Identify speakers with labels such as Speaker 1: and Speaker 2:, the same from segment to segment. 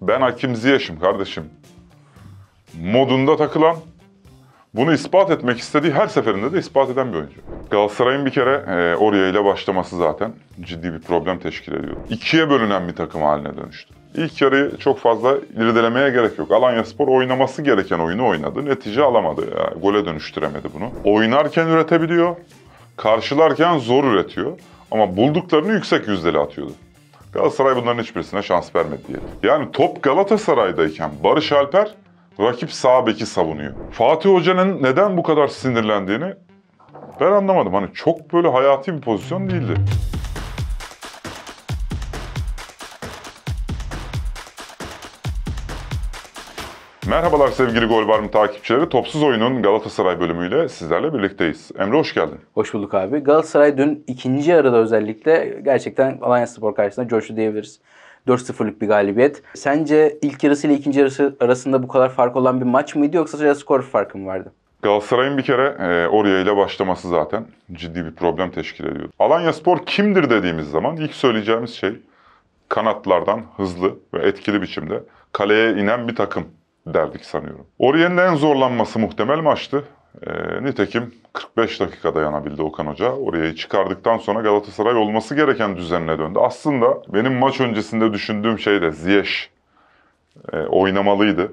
Speaker 1: ben Hakim Ziyeş'im kardeşim modunda takılan, bunu ispat etmek istediği her seferinde de ispat eden bir oyuncu. Galatasaray'ın bir kere e, Oraya ile başlaması zaten ciddi bir problem teşkil ediyor. İkiye bölünen bir takım haline dönüştü. İlk yarıyı çok fazla irdelemeye gerek yok. Alanya Spor oynaması gereken oyunu oynadı. Netice alamadı. Yani gole dönüştüremedi bunu. Oynarken üretebiliyor. Karşılarken zor üretiyor. Ama bulduklarını yüksek yüzdeli atıyordu. Galatasaray bunların hiçbirisine şans vermedi diyelim. Yani top Galatasaray'dayken Barış Alper rakip sağ beki savunuyor. Fatih Hoca'nın neden bu kadar sinirlendiğini ben anlamadım. Hani çok böyle hayati bir pozisyon değildi. Merhabalar sevgili Gol Var mı takipçileri. Topsuz Oyun'un Galatasaray
Speaker 2: bölümüyle sizlerle birlikteyiz. Emre hoş geldin. Hoş bulduk abi. Galatasaray dün ikinci yarıda özellikle gerçekten Alanya Spor karşısında coştu diyebiliriz. 4-0'lık bir galibiyet. Sence ilk yarısı ile ikinci yarısı arasında bu kadar fark olan bir maç mıydı yoksa sadece skor farkı mı vardı?
Speaker 1: Galatasaray'ın bir kere e, oraya ile başlaması zaten ciddi bir problem teşkil ediyor. Alanya Spor kimdir dediğimiz zaman ilk söyleyeceğimiz şey kanatlardan hızlı ve etkili biçimde kaleye inen bir takım derdik sanıyorum. Orient'in en zorlanması muhtemel maçtı. E, nitekim 45 dakika dayanabildi Okan Hoca. Orayı çıkardıktan sonra Galatasaray olması gereken düzenine döndü. Aslında benim maç öncesinde düşündüğüm şey de Ziyech e, oynamalıydı.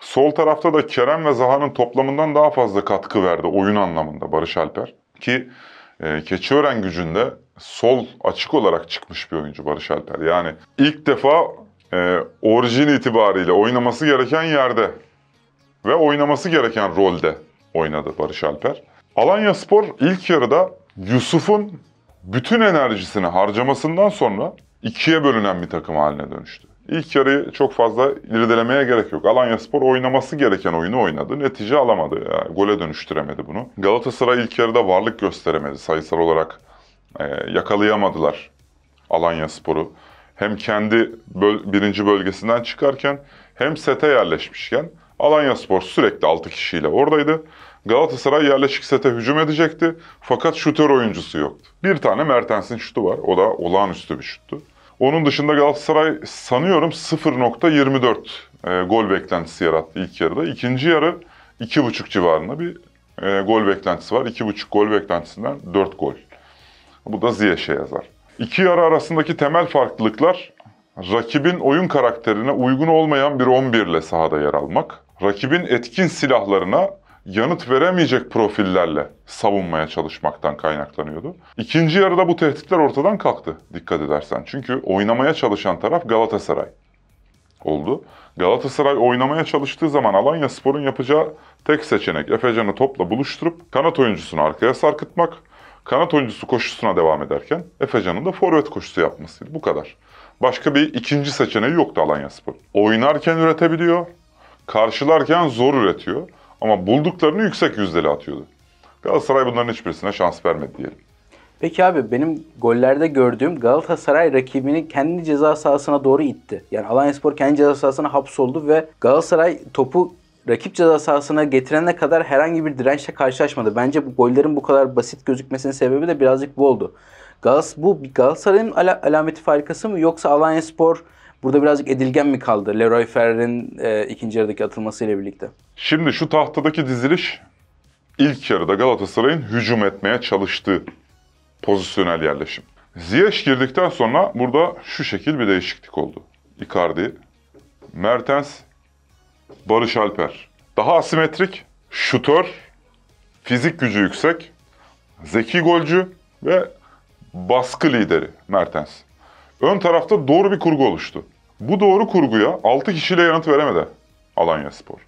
Speaker 1: Sol tarafta da Kerem ve Zaha'nın toplamından daha fazla katkı verdi oyun anlamında Barış Alper. Ki e, Keçiören gücünde sol açık olarak çıkmış bir oyuncu Barış Alper. Yani ilk defa e, orijin itibariyle oynaması gereken yerde ve oynaması gereken rolde oynadı Barış Alper. Alanya Spor ilk yarıda Yusuf'un bütün enerjisini harcamasından sonra ikiye bölünen bir takım haline dönüştü. İlk yarıyı çok fazla irdelemeye gerek yok. Alanya Spor oynaması gereken oyunu oynadı. Netice alamadı. Yani gole dönüştüremedi bunu. Galatasaray ilk yarıda varlık gösteremedi. Sayısal olarak e, yakalayamadılar Alanya Spor'u hem kendi böl birinci bölgesinden çıkarken hem sete yerleşmişken Alanya Spor sürekli 6 kişiyle oradaydı. Galatasaray yerleşik sete hücum edecekti fakat şutör oyuncusu yoktu. Bir tane Mertens'in şutu var. O da olağanüstü bir şuttu. Onun dışında Galatasaray sanıyorum 0.24 e, gol beklentisi yarattı ilk yarıda. İkinci yarı 2.5 civarında bir e, gol beklentisi var. 2.5 gol beklentisinden 4 gol. Bu da Ziyeş'e yazar. İki yarı arasındaki temel farklılıklar rakibin oyun karakterine uygun olmayan bir 11 ile sahada yer almak, rakibin etkin silahlarına yanıt veremeyecek profillerle savunmaya çalışmaktan kaynaklanıyordu. İkinci yarıda bu tehditler ortadan kalktı dikkat edersen. Çünkü oynamaya çalışan taraf Galatasaray oldu. Galatasaray oynamaya çalıştığı zaman Alanya Spor'un yapacağı tek seçenek Efecan'ı topla buluşturup kanat oyuncusunu arkaya sarkıtmak kanat oyuncusu koşusuna devam ederken Efecan'ın da forvet koşusu yapmasıydı. Bu kadar. Başka bir ikinci seçeneği yoktu Alanya Spor. Oynarken üretebiliyor, karşılarken zor üretiyor ama bulduklarını yüksek yüzdeli atıyordu. Galatasaray bunların hiçbirisine şans vermedi diyelim.
Speaker 2: Peki abi benim gollerde gördüğüm Galatasaray rakibini kendi ceza sahasına doğru itti. Yani Alanyaspor kendi ceza sahasına hapsoldu ve Galatasaray topu rakip ceza sahasına getirene kadar herhangi bir dirençle karşılaşmadı. Bence bu gollerin bu kadar basit gözükmesinin sebebi de birazcık bu oldu. Galas bu Galatasaray'ın ala, alameti farikası mı yoksa Alanya Spor burada birazcık edilgen mi kaldı Leroy Ferrer'in e, ikinci yarıdaki atılmasıyla birlikte? Şimdi şu tahtadaki diziliş
Speaker 1: ilk yarıda Galatasaray'ın hücum etmeye çalıştığı pozisyonel yerleşim. Ziyech girdikten sonra burada şu şekil bir değişiklik oldu. Icardi, Mertens Barış Alper. Daha asimetrik, şutör, fizik gücü yüksek, zeki golcü ve baskı lideri Mertens. Ön tarafta doğru bir kurgu oluştu. Bu doğru kurguya 6 kişiyle yanıt veremedi Alanya Spor.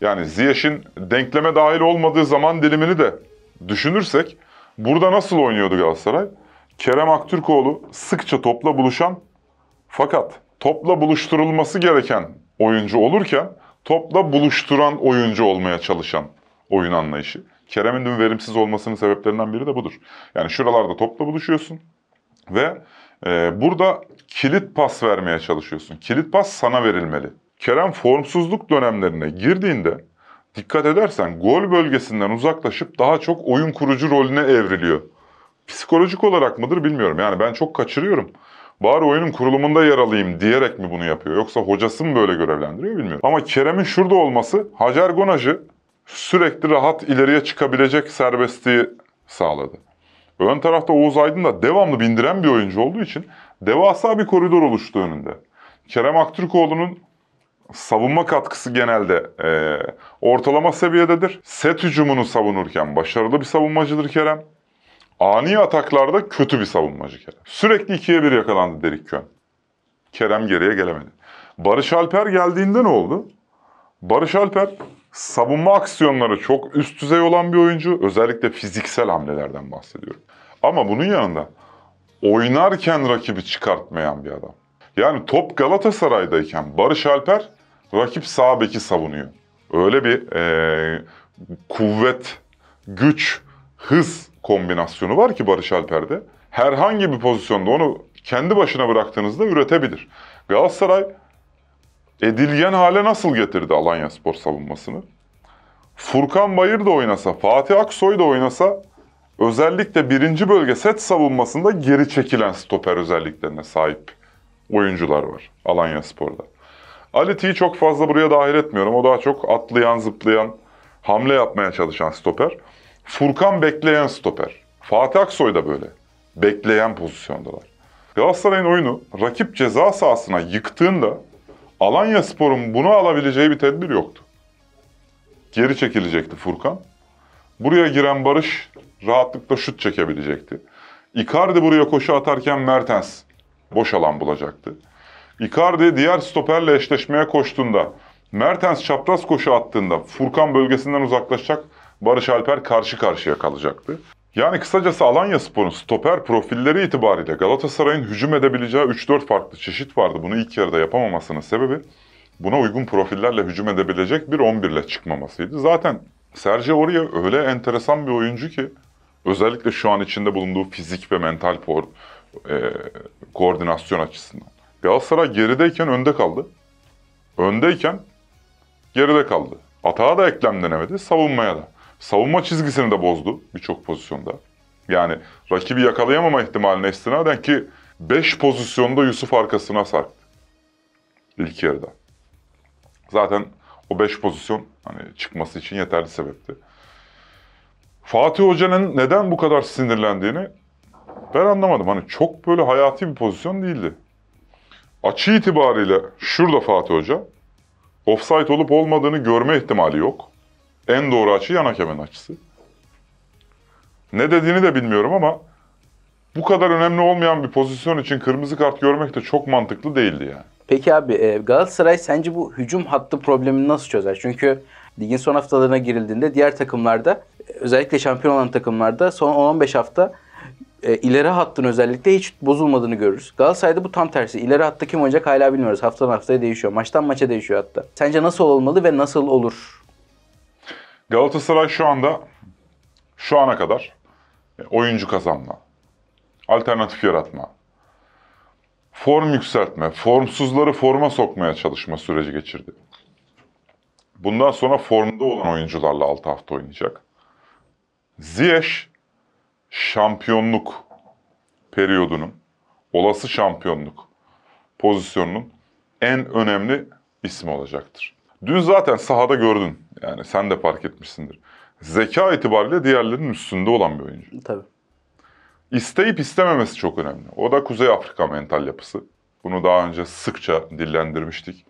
Speaker 1: Yani Ziyech'in denkleme dahil olmadığı zaman dilimini de düşünürsek burada nasıl oynuyordu Galatasaray? Kerem Aktürkoğlu sıkça topla buluşan fakat topla buluşturulması gereken oyuncu olurken topla buluşturan oyuncu olmaya çalışan oyun anlayışı. Kerem'in dün verimsiz olmasının sebeplerinden biri de budur. Yani şuralarda topla buluşuyorsun ve e, burada kilit pas vermeye çalışıyorsun. Kilit pas sana verilmeli. Kerem formsuzluk dönemlerine girdiğinde dikkat edersen gol bölgesinden uzaklaşıp daha çok oyun kurucu rolüne evriliyor. Psikolojik olarak mıdır bilmiyorum. Yani ben çok kaçırıyorum bari oyunun kurulumunda yer alayım diyerek mi bunu yapıyor? Yoksa hocası mı böyle görevlendiriyor bilmiyorum. Ama Kerem'in şurada olması Hacer Gonaj'ı sürekli rahat ileriye çıkabilecek serbestliği sağladı. Ön tarafta Oğuz Aydın da devamlı bindiren bir oyuncu olduğu için devasa bir koridor oluştu önünde. Kerem Aktürkoğlu'nun savunma katkısı genelde e, ortalama seviyededir. Set hücumunu savunurken başarılı bir savunmacıdır Kerem. Ani ataklarda kötü bir savunmacı Kerem. Sürekli ikiye bir yakalandı Derik Kön. Kerem geriye gelemedi. Barış Alper geldiğinde ne oldu? Barış Alper savunma aksiyonları çok üst düzey olan bir oyuncu. Özellikle fiziksel hamlelerden bahsediyorum. Ama bunun yanında oynarken rakibi çıkartmayan bir adam. Yani top Galatasaray'dayken Barış Alper rakip sağ beki savunuyor. Öyle bir ee, kuvvet, güç hız kombinasyonu var ki Barış Alper'de. Herhangi bir pozisyonda onu kendi başına bıraktığınızda üretebilir. Galatasaray edilgen hale nasıl getirdi Alanya Spor savunmasını? Furkan Bayır da oynasa, Fatih Aksoy da oynasa özellikle birinci bölge set savunmasında geri çekilen stoper özelliklerine sahip oyuncular var Alanya Spor'da. Ali T'yi çok fazla buraya dahil etmiyorum. O daha çok atlayan, zıplayan, hamle yapmaya çalışan stoper. Furkan bekleyen stoper. Fatih Aksoy da böyle. Bekleyen pozisyondalar. Galatasaray'ın oyunu rakip ceza sahasına yıktığında Alanya Spor'un bunu alabileceği bir tedbir yoktu. Geri çekilecekti Furkan. Buraya giren Barış rahatlıkla şut çekebilecekti. Icardi buraya koşu atarken Mertens boş alan bulacaktı. Icardi diğer stoperle eşleşmeye koştuğunda, Mertens çapraz koşu attığında Furkan bölgesinden uzaklaşacak Barış Alper karşı karşıya kalacaktı. Yani kısacası Alanya Spor'un stoper profilleri itibariyle Galatasaray'ın hücum edebileceği 3-4 farklı çeşit vardı. Bunu ilk yarıda yapamamasının sebebi buna uygun profillerle hücum edebilecek bir 11 ile çıkmamasıydı. Zaten Sergio Oraya öyle enteresan bir oyuncu ki özellikle şu an içinde bulunduğu fizik ve mental por, e, koordinasyon açısından. Galatasaray gerideyken önde kaldı. Öndeyken geride kaldı. Atağa da eklem denemedi, savunmaya da savunma çizgisini de bozdu birçok pozisyonda. Yani rakibi yakalayamama ihtimaline istinaden ki 5 pozisyonda Yusuf arkasına sarktı. İlk yarıda. Zaten o 5 pozisyon hani çıkması için yeterli sebepti. Fatih Hoca'nın neden bu kadar sinirlendiğini ben anlamadım. Hani çok böyle hayati bir pozisyon değildi. Açı itibariyle şurada Fatih Hoca. Offside olup olmadığını görme ihtimali yok. En doğru açı yan hakemin açısı. Ne dediğini de bilmiyorum ama bu kadar önemli
Speaker 2: olmayan bir pozisyon için kırmızı kart görmek de çok mantıklı değildi yani. Peki abi e, Galatasaray sence bu hücum hattı problemini nasıl çözer? Çünkü ligin son haftalarına girildiğinde diğer takımlarda özellikle şampiyon olan takımlarda son 10-15 hafta e, ileri hattın özellikle hiç bozulmadığını görürüz. Galatasaray'da bu tam tersi. İleri hatta kim oynayacak hala bilmiyoruz. Haftadan haftaya değişiyor. Maçtan maça değişiyor hatta. Sence nasıl olmalı ve nasıl olur Galatasaray şu
Speaker 1: anda şu ana kadar e, oyuncu kazanma, alternatif yaratma, form yükseltme, formsuzları forma sokmaya çalışma süreci geçirdi. Bundan sonra formda olan oyuncularla 6 hafta oynayacak. Ziyech şampiyonluk periyodunun, olası şampiyonluk pozisyonunun en önemli ismi olacaktır. Dün zaten sahada gördün. Yani sen de fark etmişsindir. Zeka itibariyle diğerlerinin üstünde olan bir oyuncu. Tabii. İsteyip istememesi çok önemli. O da Kuzey Afrika mental yapısı. Bunu daha önce sıkça dillendirmiştik.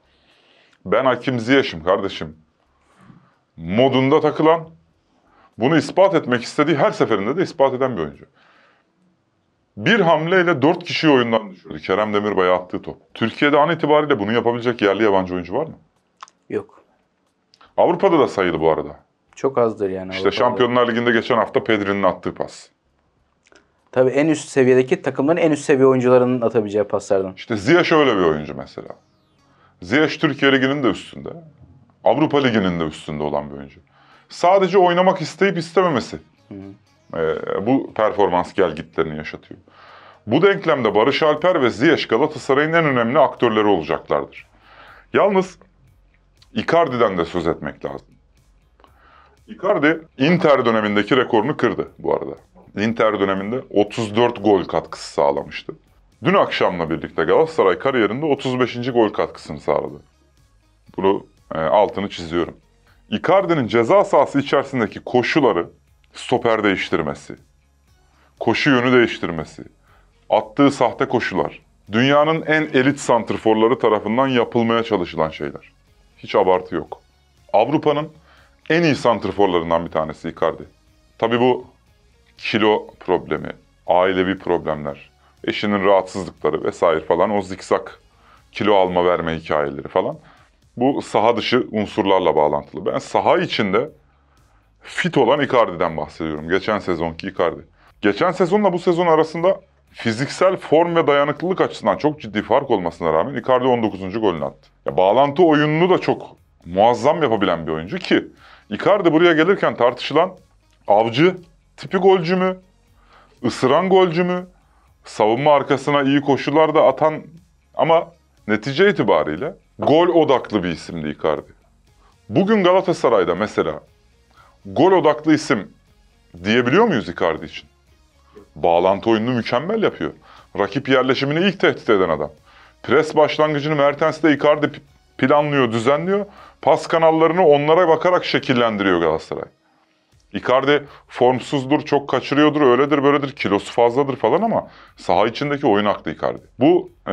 Speaker 1: Ben Hakim Ziyeş'im kardeşim. Modunda takılan, bunu ispat etmek istediği her seferinde de ispat eden bir oyuncu. Bir hamleyle dört kişiyi oyundan düşürdü Kerem Demirbay'a attığı top. Türkiye'de an itibariyle bunu yapabilecek yerli yabancı oyuncu var mı? Yok. Avrupa'da da sayılı bu arada.
Speaker 2: Çok azdır yani. İşte Avrupa'da. Şampiyonlar
Speaker 1: Ligi'nde geçen hafta Pedri'nin attığı pas.
Speaker 2: Tabii en üst seviyedeki takımların en üst seviye oyuncularının atabileceği paslardan.
Speaker 1: İşte Ziyech öyle bir oyuncu mesela. Ziyech Türkiye Ligi'nin de üstünde. Avrupa Ligi'nin de üstünde olan bir oyuncu.
Speaker 2: Sadece oynamak
Speaker 1: isteyip istememesi. Hı -hı. E, bu performans gelgitlerini yaşatıyor. Bu denklemde Barış Alper ve Ziyech Galatasaray'ın en önemli aktörleri olacaklardır. Yalnız Icardi'den de söz etmek lazım. Icardi Inter dönemindeki rekorunu kırdı bu arada. Inter döneminde 34 gol katkısı sağlamıştı. Dün akşamla birlikte Galatasaray kariyerinde 35. gol katkısını sağladı. Bunu e, altını çiziyorum. Icardi'nin ceza sahası içerisindeki koşuları stoper değiştirmesi, koşu yönü değiştirmesi, attığı sahte koşular, dünyanın en elit santrforları tarafından yapılmaya çalışılan şeyler. Hiç abartı yok. Avrupa'nın en iyi santrforlarından bir tanesi Icardi. Tabii bu kilo problemi, ailevi problemler, eşinin rahatsızlıkları vesaire falan o zikzak kilo alma verme hikayeleri falan. Bu saha dışı unsurlarla bağlantılı. Ben saha içinde fit olan Icardi'den bahsediyorum. Geçen sezonki Icardi. Geçen sezonla bu sezon arasında fiziksel form ve dayanıklılık açısından çok ciddi fark olmasına rağmen Icardi 19. golünü attı. Ya, bağlantı oyununu da çok muazzam yapabilen bir oyuncu ki Icardi buraya gelirken tartışılan avcı tipi golcü mü, ısıran golcü mü, savunma arkasına iyi koşular da atan ama netice itibariyle gol odaklı bir isimdi Icardi. Bugün Galatasaray'da mesela gol odaklı isim diyebiliyor muyuz Icardi için? Bağlantı oyununu mükemmel yapıyor. Rakip yerleşimini ilk tehdit eden adam. Pres başlangıcını Mertens ile Icardi planlıyor, düzenliyor. Pas kanallarını onlara bakarak şekillendiriyor Galatasaray. Icardi formsuzdur, çok kaçırıyordur, öyledir, böyledir, kilosu fazladır falan ama saha içindeki oyun aklı Icardi. Bu e,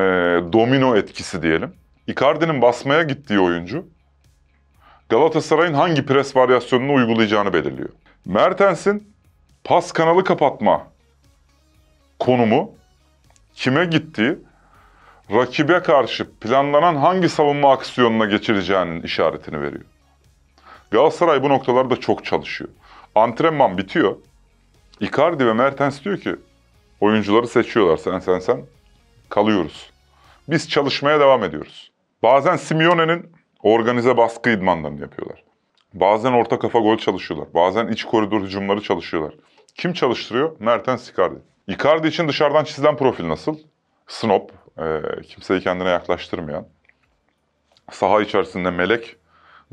Speaker 1: domino etkisi diyelim. Icardi'nin basmaya gittiği oyuncu Galatasaray'ın hangi pres varyasyonunu uygulayacağını belirliyor. Mertens'in pas kanalı kapatma konumu, kime gittiği, rakibe karşı planlanan hangi savunma aksiyonuna geçireceğinin işaretini veriyor. Galatasaray bu noktalarda çok çalışıyor. Antrenman bitiyor. Icardi ve Mertens diyor ki oyuncuları seçiyorlar sen sen sen kalıyoruz. Biz çalışmaya devam ediyoruz. Bazen Simeone'nin organize baskı idmanlarını yapıyorlar. Bazen orta kafa gol çalışıyorlar. Bazen iç koridor hücumları çalışıyorlar. Kim çalıştırıyor? Mertens Icardi. Icardi için dışarıdan çizilen profil nasıl? Snob, e, kimseyi kendine yaklaştırmayan, saha içerisinde melek,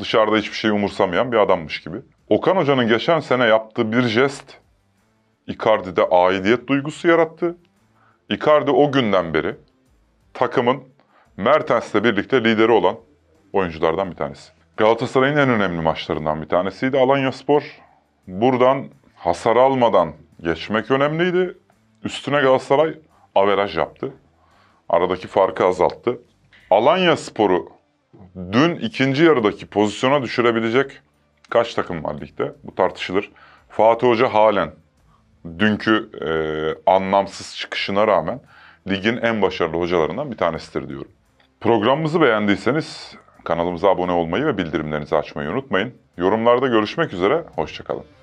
Speaker 1: dışarıda hiçbir şey umursamayan bir adammış gibi. Okan Hoca'nın geçen sene yaptığı bir jest Icardi'de aidiyet duygusu yarattı. Icardi o günden beri takımın Mertens'le birlikte lideri olan oyunculardan bir tanesi. Galatasaray'ın en önemli maçlarından bir tanesiydi Alanya Spor. Buradan hasar almadan geçmek önemliydi. Üstüne Galatasaray averaj yaptı. Aradaki farkı azalttı. Alanya Sporu dün ikinci yarıdaki pozisyona düşürebilecek kaç takım var ligde? Bu tartışılır. Fatih Hoca halen dünkü e, anlamsız çıkışına rağmen ligin en başarılı hocalarından bir tanesidir diyorum. Programımızı beğendiyseniz kanalımıza abone olmayı ve bildirimlerinizi açmayı unutmayın. Yorumlarda görüşmek üzere, hoşçakalın.